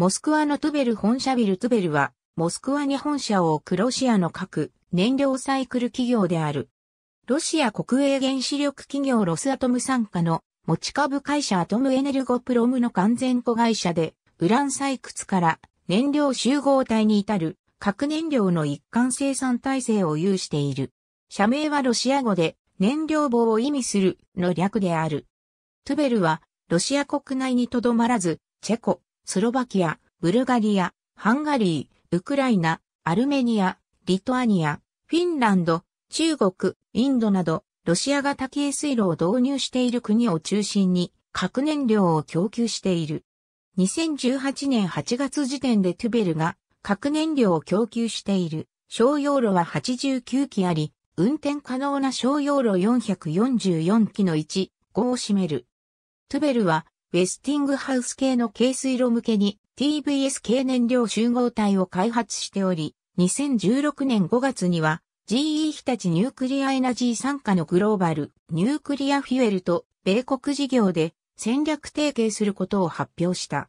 モスクワのトゥベル本社ビルトゥベルは、モスクワに本社を置くロシアの核燃料サイクル企業である。ロシア国営原子力企業ロスアトム参加の持ち株会社アトムエネルゴプロムの完全子会社で、ウラン採掘から燃料集合体に至る核燃料の一貫生産体制を有している。社名はロシア語で燃料棒を意味するの略である。トゥベルはロシア国内にとどまらず、チェコ、スロバキア、ブルガリア、ハンガリー、ウクライナ、アルメニア、リトアニア、フィンランド、中国、インドなど、ロシア型軽水路を導入している国を中心に、核燃料を供給している。2018年8月時点でトゥベルが核燃料を供給している商用炉は89機あり、運転可能な商用炉444機の1、5を占める。トゥベルはウェスティングハウス系の軽水炉向けに TVS 系燃料集合体を開発しており、2016年5月には GE 日立ニュークリアエナジー参加のグローバルニュークリアフュエルと米国事業で戦略提携することを発表した。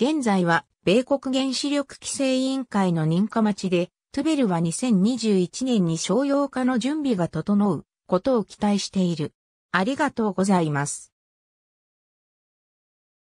現在は米国原子力規制委員会の認可待ちで、トゥベルは2021年に商用化の準備が整うことを期待している。ありがとうございます。